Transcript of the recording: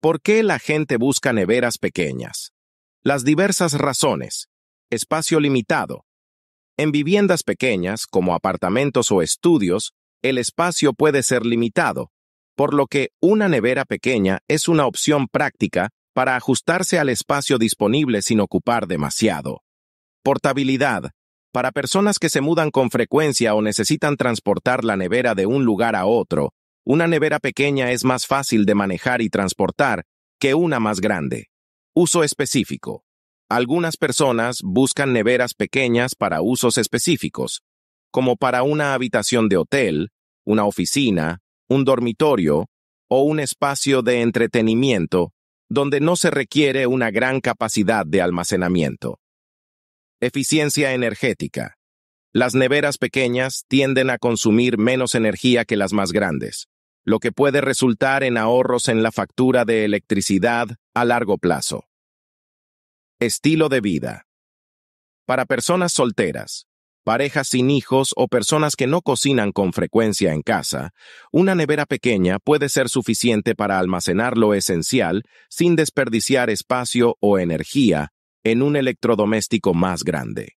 ¿Por qué la gente busca neveras pequeñas? Las diversas razones. Espacio limitado. En viviendas pequeñas, como apartamentos o estudios, el espacio puede ser limitado, por lo que una nevera pequeña es una opción práctica para ajustarse al espacio disponible sin ocupar demasiado. Portabilidad. Para personas que se mudan con frecuencia o necesitan transportar la nevera de un lugar a otro, una nevera pequeña es más fácil de manejar y transportar que una más grande. Uso específico. Algunas personas buscan neveras pequeñas para usos específicos, como para una habitación de hotel, una oficina, un dormitorio o un espacio de entretenimiento donde no se requiere una gran capacidad de almacenamiento. Eficiencia energética. Las neveras pequeñas tienden a consumir menos energía que las más grandes lo que puede resultar en ahorros en la factura de electricidad a largo plazo. Estilo de vida. Para personas solteras, parejas sin hijos o personas que no cocinan con frecuencia en casa, una nevera pequeña puede ser suficiente para almacenar lo esencial sin desperdiciar espacio o energía en un electrodoméstico más grande.